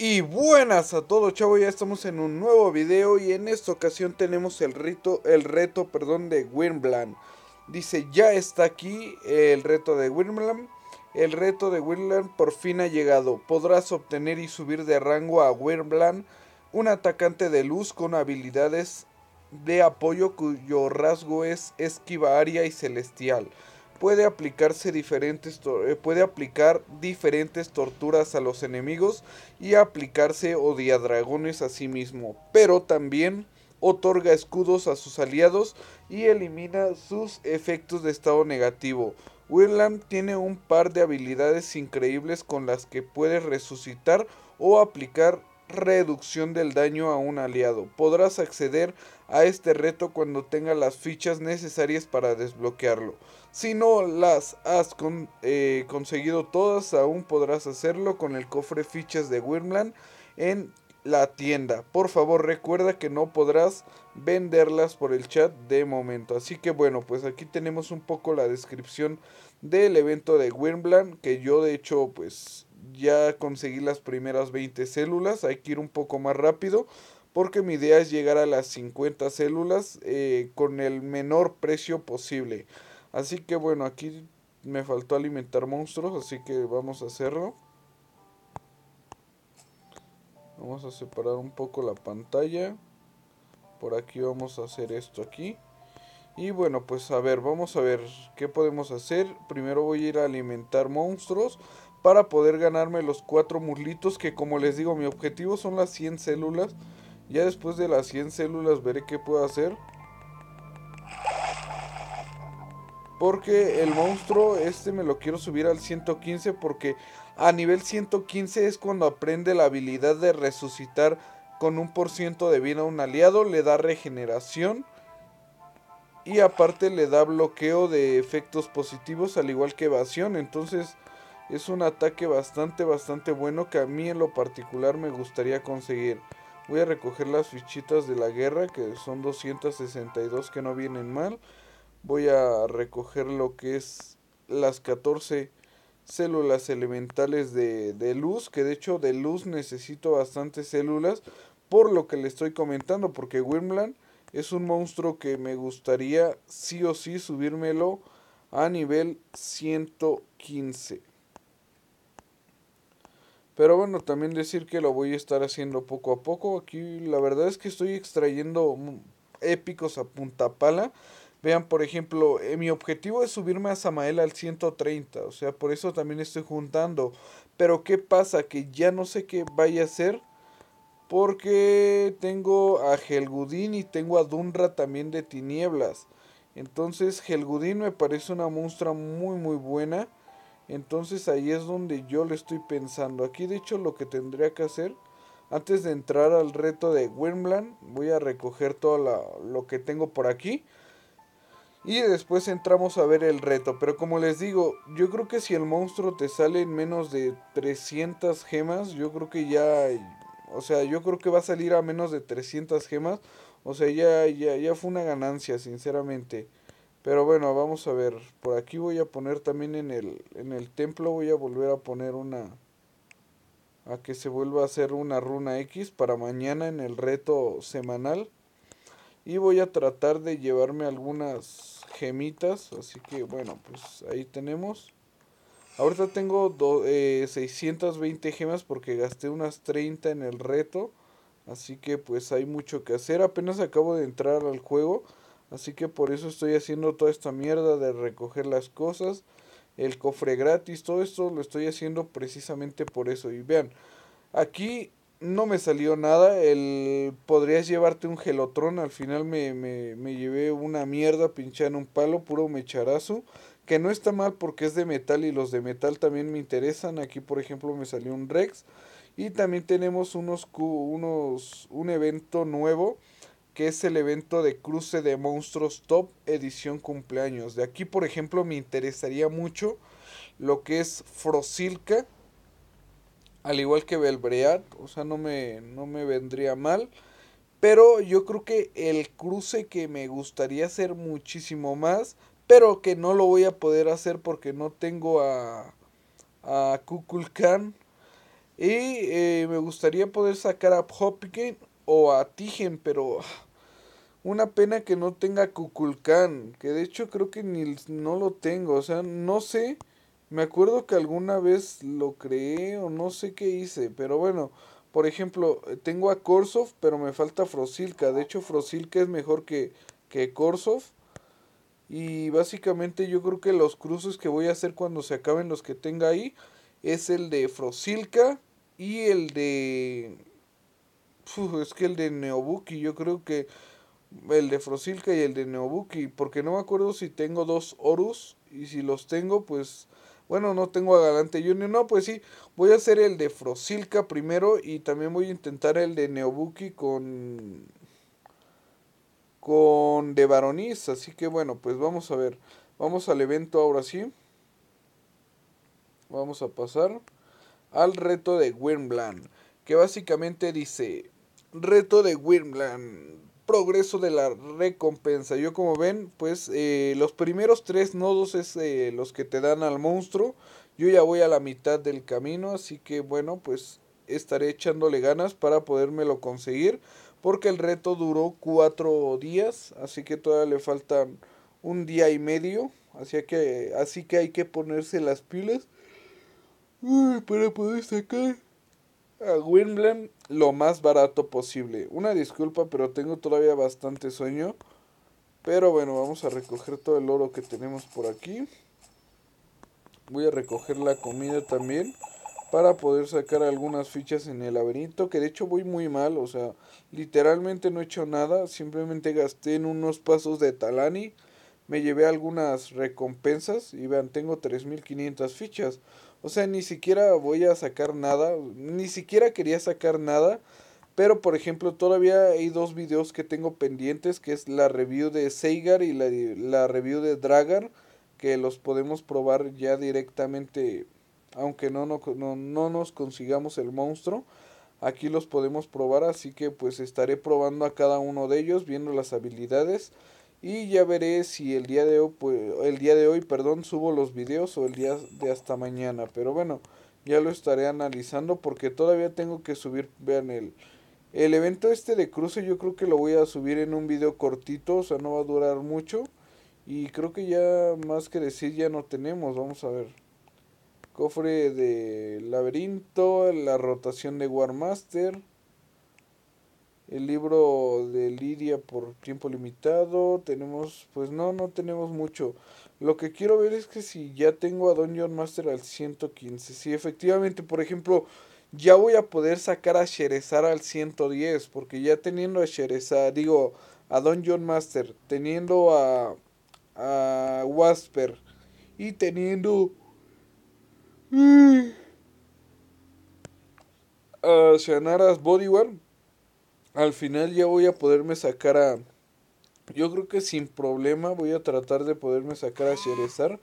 Y buenas a todos chavos, ya estamos en un nuevo video y en esta ocasión tenemos el reto, el reto perdón, de Wimbledon. Dice, ya está aquí el reto de Wimbledon. El reto de Wimbledon por fin ha llegado. Podrás obtener y subir de rango a Wimbledon, un atacante de luz con habilidades de apoyo cuyo rasgo es esquiva aria y celestial puede aplicarse diferentes eh, puede aplicar diferentes torturas a los enemigos y aplicarse odiadragones a sí mismo, pero también otorga escudos a sus aliados y elimina sus efectos de estado negativo. Willam tiene un par de habilidades increíbles con las que puede resucitar o aplicar reducción del daño a un aliado. Podrás acceder a este reto cuando tengas las fichas necesarias para desbloquearlo. Si no las has eh, conseguido todas, aún podrás hacerlo con el cofre fichas de Wyrmland en la tienda. Por favor, recuerda que no podrás venderlas por el chat de momento. Así que bueno, pues aquí tenemos un poco la descripción del evento de Wyrmland que yo de hecho pues ya conseguí las primeras 20 células, hay que ir un poco más rápido porque mi idea es llegar a las 50 células eh, con el menor precio posible. Así que bueno, aquí me faltó alimentar monstruos, así que vamos a hacerlo. Vamos a separar un poco la pantalla. Por aquí vamos a hacer esto aquí. Y bueno, pues a ver, vamos a ver qué podemos hacer. Primero voy a ir a alimentar monstruos para poder ganarme los cuatro mulitos que como les digo mi objetivo son las 100 células. Ya después de las 100 células veré qué puedo hacer. Porque el monstruo este me lo quiero subir al 115 porque a nivel 115 es cuando aprende la habilidad de resucitar con un por ciento de vida a un aliado, le da regeneración y aparte le da bloqueo de efectos positivos al igual que evasión, entonces es un ataque bastante, bastante bueno que a mí en lo particular me gustaría conseguir. Voy a recoger las fichitas de la guerra, que son 262 que no vienen mal. Voy a recoger lo que es las 14 células elementales de, luz, que de hecho de luz necesito bastantes células, por lo que le estoy comentando, porque Wyrmland es un monstruo que me gustaría sí o sí subírmelo a nivel 115. Pero bueno, también decir que lo voy a estar haciendo poco a poco. Aquí la verdad es que estoy extrayendo épicos a punta pala. Vean, por ejemplo, eh, mi objetivo es subirme a Samael al 130. O sea, por eso también estoy juntando. Pero ¿qué pasa? Que ya no sé qué vaya a hacer. Porque tengo a Helgudin y tengo a Dunra también de tinieblas. Entonces Helgudin me parece una monstrua muy muy buena. Entonces ahí es donde yo le estoy pensando. Aquí de hecho lo que tendría que hacer antes de entrar al reto de Wyrmland, voy a recoger todo lo que tengo por aquí. Y después entramos a ver el reto. Pero como les digo, yo creo que si el monstruo te sale en menos de 300 gemas, yo creo que ya... O sea, yo creo que va a salir a menos de 300 gemas. O sea, ya, ya, ya fue una ganancia, sinceramente. Pero bueno, vamos a ver. Por aquí voy a poner también en el, en el templo, voy a volver a poner una... A que se vuelva a hacer una runa X para mañana en el reto semanal. Y voy a tratar de llevarme algunas gemitas. Así que bueno, pues ahí tenemos. Ahorita tengo 620 eh, gemas porque gasté unas 30 en el reto. Así que pues hay mucho que hacer. Apenas acabo de entrar al juego. Así que por eso estoy haciendo toda esta mierda de recoger las cosas, el cofre gratis, todo esto lo estoy haciendo precisamente por eso. Y vean, aquí no me salió nada, el podrías llevarte un gelotron, al final me, llevé una mierda pinchada en un palo, puro mecharazo, que no está mal porque es de metal y los de metal también me interesan. Aquí por ejemplo me salió un Rex y también tenemos unos, unos un evento nuevo que es el evento de cruce de monstruos top edición cumpleaños. De aquí, por ejemplo, me interesaría mucho lo que es Frosilka, al igual que Belbreat, o sea, no me, no me vendría mal. Pero yo creo que el cruce que me gustaría hacer muchísimo más, pero que no lo voy a poder hacer porque no tengo a, a Kukulkan. Y eh, me gustaría poder sacar a hopkin o a Tigen, pero ah, una pena que no tenga Kukulkan que de hecho creo que ni no lo tengo, o sea, no sé, me acuerdo que alguna vez lo creé o no sé qué hice, pero bueno, por ejemplo, tengo a Korsov, pero me falta Frosilka, de hecho Frosilka es mejor que, que Korsov, y básicamente yo creo que los cruces que voy a hacer cuando se acaben los que tenga ahí es el de Frosilka y el de... es que el de Neobuki, yo creo que el de Frosilka y el de Neobuki, porque no me acuerdo si tengo dos Horus y si los tengo, pues bueno, no tengo a Galante Junior, no, pues sí, voy a hacer el de Frosilka primero y también voy a intentar el de Neobuki con con de Baronis, así que bueno, pues vamos a ver. Vamos al evento ahora sí. Vamos a pasar al reto de Wyrmland, que básicamente dice reto de Wyrmland progreso de la recompensa. Yo como ven, pues eh, los primeros tres nodos es eh, los que te dan al monstruo. Yo ya voy a la mitad del camino, así que bueno, pues estaré echándole ganas para podérmelo conseguir. Porque el reto duró cuatro días, así que todavía le faltan un día y medio. Así que, así que hay que ponerse las pilas para poder sacar a eh, Wimbledon lo más barato posible. Una disculpa, pero tengo todavía bastante sueño. Pero bueno, vamos a recoger todo el oro que tenemos por aquí. Voy a recoger la comida también para poder sacar algunas fichas en el laberinto, que de hecho voy muy mal, o sea, literalmente no he hecho nada, simplemente gasté en unos pasos de Talani, me llevé algunas recompensas y vean, tengo 3.500 fichas. O sea, ni siquiera voy a sacar nada, ni siquiera quería sacar nada. Pero por ejemplo, todavía hay dos videos que tengo pendientes, que es la review de Seigar y la, review de Dragar, que los podemos probar ya directamente, aunque no, no, no nos consigamos el monstruo. Aquí los podemos probar, así que pues estaré probando a cada uno de ellos, viendo las habilidades. Y ya veré si el día de hoy, pues, el día de hoy perdón, subo los videos o el día de hasta mañana. Pero bueno, ya lo estaré analizando porque todavía tengo que subir, vean el, el evento este de cruce yo creo que lo voy a subir en un video cortito, o sea, no va a durar mucho. Y creo que ya más que decir ya no tenemos, vamos a ver. Cofre de laberinto, la rotación de Warmaster el libro de Lidia por tiempo limitado. Tenemos, pues no, no tenemos mucho. Lo que quiero ver es que si ya tengo a Don John Master al 115, si efectivamente, por ejemplo, ya voy a poder sacar a Sherezar al 110, porque ya teniendo a Sherezar, digo, a Don John Master, teniendo a, a Wasper y teniendo mm, a Shanaras Bodyguard al final ya voy a poderme sacar a... Yo creo que sin problema voy a tratar de poderme sacar a Sherezar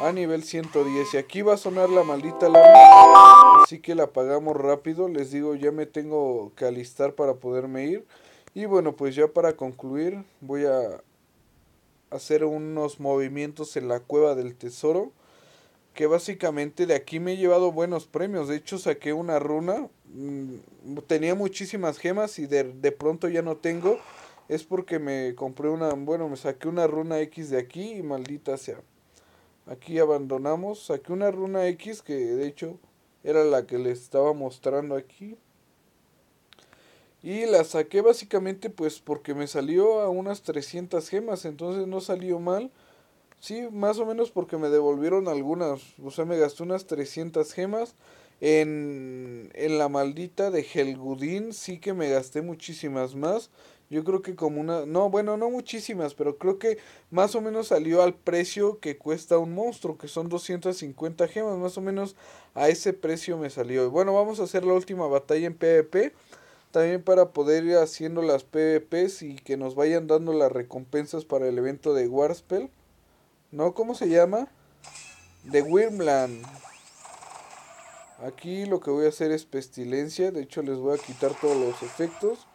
a nivel 110. Y aquí va a sonar la maldita alarma. Así que la apagamos rápido. Les digo, ya me tengo que alistar para poderme ir. Y bueno, pues ya para concluir voy a hacer unos movimientos en la cueva del tesoro que básicamente de aquí me he llevado buenos premios. De hecho, saqué una runa, mm, tenía muchísimas gemas y de, pronto ya no tengo. Es porque me compré una, bueno, me saqué una runa X de aquí y maldita sea. Aquí abandonamos, saqué una runa X que de hecho era la que les estaba mostrando aquí. Y la saqué básicamente pues porque me salió a unas 300 gemas, entonces no salió mal. Sí, más o menos porque me devolvieron algunas. O sea, me gasté unas 300 gemas. En, en la maldita de Helgudin. sí que me gasté muchísimas más. Yo creo que como una... No, bueno, no muchísimas, pero creo que más o menos salió al precio que cuesta un monstruo, que son 250 gemas. Más o menos a ese precio me salió. Y bueno, vamos a hacer la última batalla en PvP. También para poder ir haciendo las PvPs y que nos vayan dando las recompensas para el evento de Warspell. ¿No? ¿Cómo se llama? The Wyrmland. Aquí lo que voy a hacer es pestilencia. De hecho, les voy a quitar todos los efectos.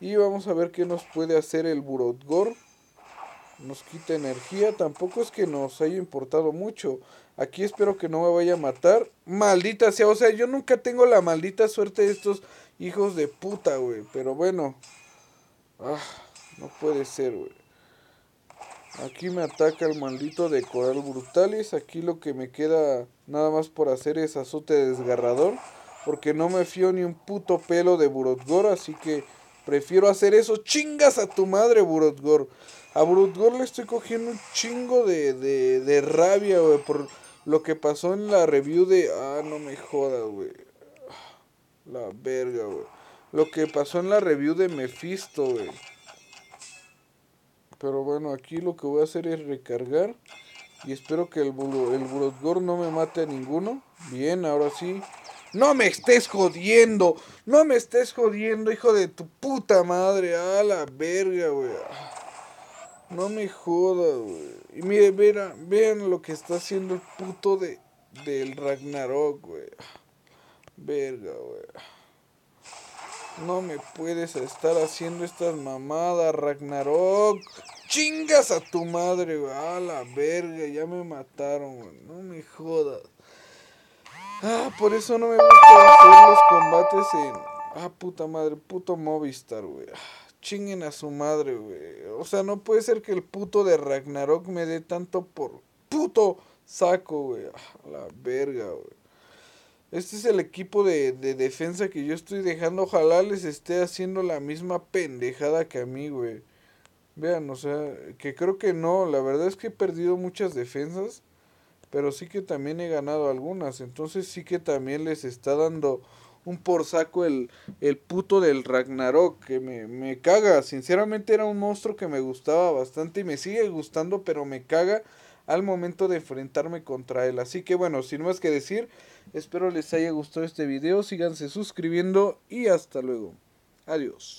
Y vamos a ver qué nos puede hacer el Burodgor. Nos quita energía. Tampoco es que nos haya importado mucho. Aquí espero que no me vaya a matar. Maldita sea. O sea, yo nunca tengo la maldita suerte de estos hijos de puta, güey. Pero bueno. Ah, no puede ser, güey. Aquí me ataca el maldito de Coral Brutalis. Aquí lo que me queda nada más por hacer es azote desgarrador. Porque no me fío ni un puto pelo de Burotgor. Así que prefiero hacer eso. Chingas a tu madre, Burotgor. A Burotgor le estoy cogiendo un chingo de, de rabia, güey. Por lo que pasó en la review de... Ah, no me jodas, güey. La verga, güey. Lo que pasó en la review de Mephisto, güey. Pero bueno, aquí lo que voy a hacer es recargar. Y espero que el, bulo, el no me mate a ninguno. Bien, ahora sí. ¡No me estés jodiendo! ¡No me estés jodiendo, hijo de tu puta madre! ¡A la verga, güey! No me jodas, güey. Y mire, vean, vean lo que está haciendo el puto de, del Ragnarok, güey. Verga, güey. No me puedes estar haciendo estas mamadas, Ragnarok. Chingas a tu madre, A la verga, ya me mataron, No me jodas. Ah, por eso no me gusta hacer los combates en... Ah, puta madre, puto Movistar, wey! Ah, ¡Chingen a su madre, wey! O sea, no puede ser que el puto de Ragnarok me dé tanto por puto saco, wey. A ah, la verga, wey! Este es el equipo de, defensa que yo estoy dejando. Ojalá les esté haciendo la misma pendejada que a mí, güey. Vean, o sea, que creo que no. La verdad es que he perdido muchas defensas. Pero sí que también he ganado algunas. Entonces sí que también les está dando un por saco el, el puto del Ragnarok. Que me, me caga. Sinceramente era un monstruo que me gustaba bastante. Y me sigue gustando, pero me caga al momento de enfrentarme contra él. Así que bueno, sin más que decir, espero les haya gustado este video, síganse suscribiendo y hasta luego. Adiós.